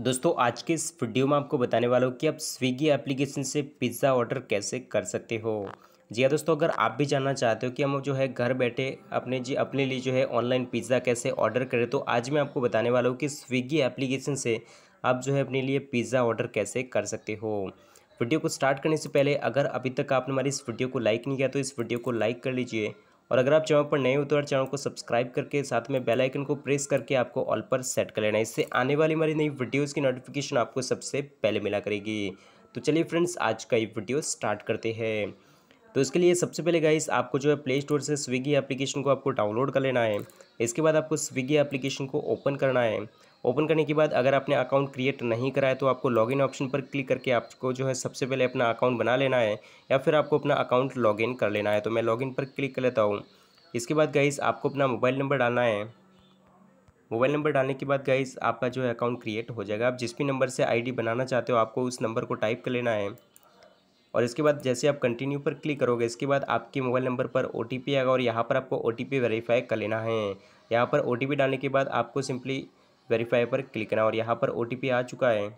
दोस्तों आज के इस वीडियो में आपको बताने वाला हूँ कि आप स्विगी एप्लीकेशन से पिज़्ज़ा ऑर्डर कैसे कर सकते हो जी हाँ दोस्तों अगर आप भी जानना चाहते हो कि हम जो है घर बैठे अपने जी अपने लिए जो है ऑनलाइन पिज़्ज़ा कैसे ऑर्डर करें तो आज मैं आपको बताने वाला हूँ कि स्विगी एप्लीकेशन से आप जो है अपने लिए पिज़्ज़ा ऑर्डर कैसे कर सकते हो वीडियो को स्टार्ट करने से पहले अगर अभी तक आपने हमारी इस वीडियो को लाइक नहीं किया तो इस वीडियो को लाइक कर लीजिए और अगर आप चैनल पर नए हो तो यार चैनल को सब्सक्राइब करके साथ में बेल आइकन को प्रेस करके आपको ऑल पर सेट कर लेना इससे आने वाली हमारी नई वीडियोज़ की नोटिफिकेशन आपको सबसे पहले मिला करेगी तो चलिए फ्रेंड्स आज का ये वीडियो स्टार्ट करते हैं तो इसके लिए सबसे पहले गाइस आपको जो है प्ले स्टोर से स्विगी एप्लीकेशन को आपको डाउनलोड कर लेना है इसके बाद आपको स्विगी एप्लीकेशन को ओपन करना है ओपन करने के बाद अगर आपने अकाउंट क्रिएट नहीं कराया तो आपको लॉगिन ऑप्शन पर क्लिक करके आपको जो है सबसे पहले अपना अकाउंट बना लेना है या फिर आपको अपना अकाउंट लॉगिन कर लेना है तो मैं लॉगिन पर क्लिक कर लेता हूँ इसके बाद गाइस आपको अपना मोबाइल नंबर डालना है मोबाइल नंबर डालने के बाद गाइस आपका जो है अकाउंट क्रिएट हो जाएगा आप जिस भी नंबर से आईडी बनाना चाहते हो आपको उस नंबर को टाइप कर लेना है और इसके बाद जैसे आप कंटिन्यू पर क्लिक करोगे इसके बाद आपके मोबाइल नंबर पर ओ आएगा और यहाँ पर आपको ओ टी वेरीफाई कर लेना है यहाँ पर ओ डालने के बाद आपको सिंपली वेरीफाई पर क्लिक करना और यहाँ पर ओ आ चुका है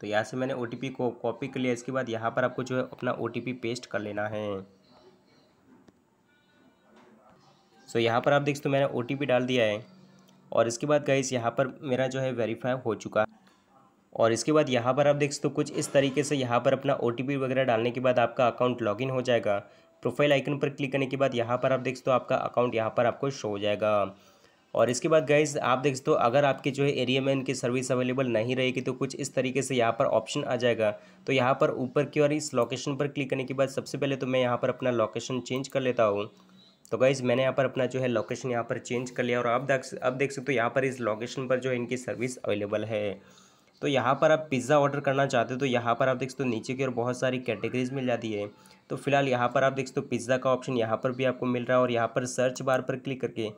तो यहाँ से मैंने ओ को कॉपी कर लिया इसके बाद यहाँ पर आपको जो है अपना ओ पेस्ट कर लेना है सो so, यहाँ पर आप देख सकते मैंने ओ डाल दिया है और इसके बाद गई यहाँ पर मेरा जो है वेरीफाई हो चुका है और इसके बाद यहाँ पर आप देख सकते हो कुछ इस तरीके से यहाँ पर अपना ओ वगैरह डालने के बाद आपका अकाउंट लॉगिन हो जाएगा प्रोफाइल आइकन पर क्लिक करने के बाद यहाँ पर आप देख सकते हो आपका अकाउंट यहाँ पर आपको शो हो जाएगा और इसके बाद गाइज आप देख सकते हो अगर आपके जो है एरिया में इनकी सर्विस अवेलेबल नहीं रहेगी तो कुछ इस तरीके से यहाँ पर ऑप्शन आ जाएगा तो यहाँ पर ऊपर की और इस लोकेशन पर क्लिक करने के बाद सबसे पहले तो मैं यहाँ पर अपना लोकेशन चेंज कर लेता हूँ तो गाइज़ मैंने यहाँ पर अपना जो है लोकेशन यहाँ पर चेंज कर लिया और आप देख अब देख सकते हो यहाँ पर इस लोकेशन पर जो है इनकी सर्विस अवेलेबल है तो यहाँ पर आप पिज़्ज़ा ऑर्डर करना चाहते हो तो यहाँ पर आप देख सकते हो नीचे की और बहुत सारी कैटेगरीज मिल जाती है तो फिलहाल यहाँ पर आप देख सकते हो पिज़्ज़ा का ऑप्शन यहाँ पर भी आपको मिल रहा है और यहाँ पर सर्च बार पर क्लिक करके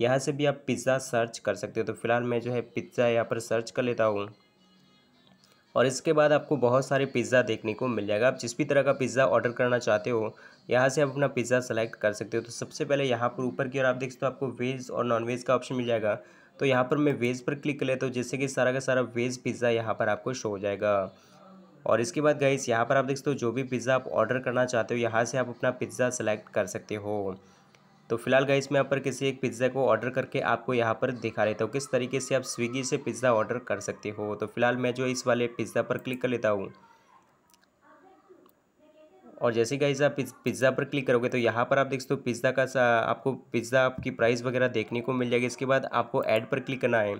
यहाँ से भी आप पिज़्ज़ा सर्च कर सकते हो तो फिलहाल मैं जो है पिज़्ज़ा यहाँ पर सर्च कर लेता हूँ और इसके बाद आपको बहुत सारे पिज़्ज़ा देखने को मिल जाएगा आप जिस भी तरह का पिज़्ज़ा ऑर्डर करना चाहते हो यहाँ से आप अपना पिज़्ज़ा सेलेक्ट कर सकते हो तो सबसे पहले यहाँ पर ऊपर की ओर आप देख सकते हो आपको वेज और नॉन वेज का ऑप्शन मिल जाएगा तो यहाँ पर मैं वेज पर क्लिक कर लेता हूँ जैसे कि सारा का सारा वेज पिज़्ज़ा यहाँ पर आपको शो हो जाएगा और इसके बाद गाइस यहाँ पर आप देख सकते हो जो भी पिज़्ज़ा आप ऑर्डर करना चाहते हो यहाँ से आप अपना पिज़्ज़ा सेलेक्ट कर सकते हो तो फिलहाल गाइस मैं यहाँ पर किसी एक पिज़्ज़ा को ऑर्डर करके आपको यहाँ पर दिखा लेता हूँ किस तरीके से आप स्विगी से पिज़्ज़ा ऑर्डर कर सकते हो तो फिलहाल मैं जो इस वाले पिज़्ज़ा पर क्लिक कर लेता हूँ और जैसे गाइज आप पिज़्ज़ा पर क्लिक करोगे तो यहाँ पर आप देख सकते हो पिज़्ज़ा का आपको पिज़्ज़ा आपकी प्राइस वगैरह देखने को मिल जाएगी इसके बाद आपको ऐड पर क्लिक करना है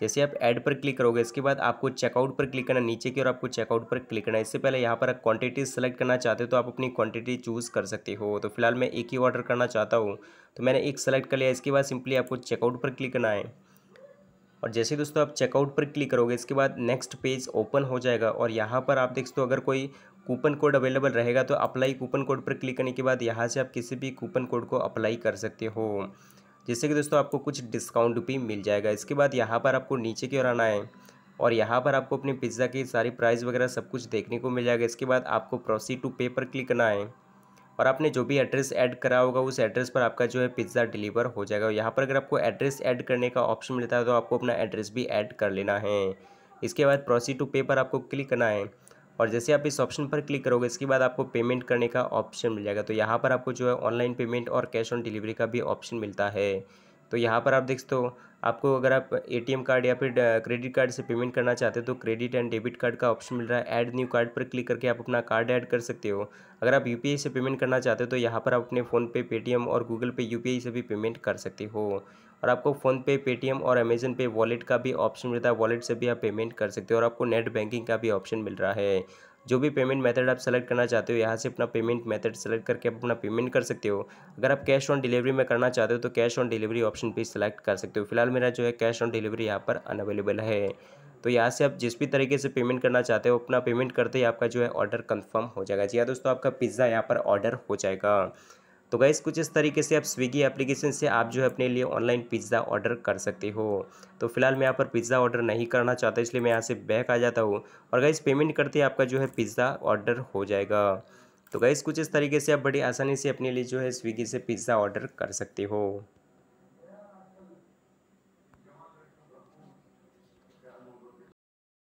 जैसे आप ऐड पर क्लिक करोगे इसके बाद आपको चेकआउट पर क्लिक करना नीचे की और आपको चेकआउट पर क्लिक करना इससे पहले यहाँ पर आप क्वान्टिटी सेलेक्ट करना चाहते हो तो आप अपनी क्वान्टिटी चूज़ कर सकते हो तो फिलहाल मैं एक ही ऑर्डर करना चाहता हूँ तो मैंने एक सेलेक्ट कर लिया इसके बाद सिंपली आपको चेकआउट पर क्लिक करना है और जैसे दोस्तों आप चेकआउट पर क्लिक करोगे इसके बाद नेक्स्ट पेज ओपन हो जाएगा और यहाँ पर आप देख सकते हो अगर कोई कूपन कोड अवेलेबल रहेगा तो अप्लाई कूपन कोड पर क्लिक करने के बाद यहाँ से आप किसी भी कूपन कोड को अप्लाई कर सकते हो जिससे कि दोस्तों आपको कुछ डिस्काउंट भी मिल जाएगा इसके बाद यहाँ पर आपको नीचे की ओर आना है और यहाँ पर आपको अपने पिज़्ज़ा की सारी प्राइस वगैरह सब कुछ देखने को मिल जाएगा इसके बाद आपको प्रोसीड टू पे पर क्लिक करना है और आपने जो भी एड्रेस ऐड करा होगा उस एड्रेस पर आपका जो है पिज़्ज़ा डिलीवर हो जाएगा यहाँ पर अगर आपको एड्रेस ऐड करने का ऑप्शन मिलता है तो आपको अपना एड्रेस भी ऐड कर लेना है इसके बाद प्रोसीड टू पे पर आपको क्लिक करना है और जैसे आप इस ऑप्शन पर क्लिक करोगे इसके बाद आपको पेमेंट करने का ऑप्शन मिल जाएगा तो यहाँ पर आपको जो है ऑनलाइन पेमेंट और कैश ऑन डिलीवरी का भी ऑप्शन मिलता है तो यहाँ पर आप देख सकते हो आपको अगर आप एटीएम कार्ड या फिर क्रेडिट कार्ड से पेमेंट करना चाहते हो तो क्रेडिट एंड डेबिट कार्ड का ऑप्शन मिल रहा है ऐड न्यू कार्ड पर क्लिक करके आप अपना कार्ड ऐड कर सकते हो अगर आप यूपीआई से पेमेंट करना चाहते हो तो यहाँ पर आप अपने फ़ोनपे पेटीएम और गूगल पे यूपीआई से भी पेमेंट कर सकते हो और आपको फ़ोनपे पेटीएम और अमेजन पे वॉलेट का भी ऑप्शन मिलता है वॉलेट से भी आप पेमेंट कर सकते हो और आपको नेट बैंकिंग का भी ऑप्शन मिल रहा है जो भी पेमेंट मेथड आप सेलेक्ट करना चाहते हो यहाँ से अपना पेमेंट मेथड सेलेक्ट करके आप अपना पेमेंट कर सकते हो अगर आप कैश ऑन डिलीवरी में करना चाहते हो तो कैश ऑन डिलीवरी ऑप्शन भी सिलेक्ट कर सकते हो फिलहाल मेरा जो है कैश ऑन डिलीवरी यहाँ पर अनअवेलेबल है तो यहाँ से आप जिस भी तरीके से पेमेंट करना चाहते हो अपना पेमेंट करते ही आपका जो है ऑर्डर कन्फर्म हो जाएगा जी हाँ दोस्तों आपका पिज़्ज़ा यहाँ पर ऑर्डर हो जाएगा तो गैस कुछ इस तरीके से आप स्विगी एप्लीकेशन से आप जो है अपने लिए ऑनलाइन पिज़्ज़ा ऑर्डर कर सकते हो तो फिलहाल मैं यहाँ पर पिज़्ज़ा ऑर्डर नहीं करना चाहता इसलिए मैं यहाँ से बैक आ जाता हूँ और गैस पेमेंट करते ही आपका जो है पिज़्ज़ा ऑर्डर हो जाएगा तो गैस कुछ इस तरीके से आप बड़ी आसानी से अपने लिए जो है स्विगी से पिज़्ज़ा ऑर्डर कर सकते हो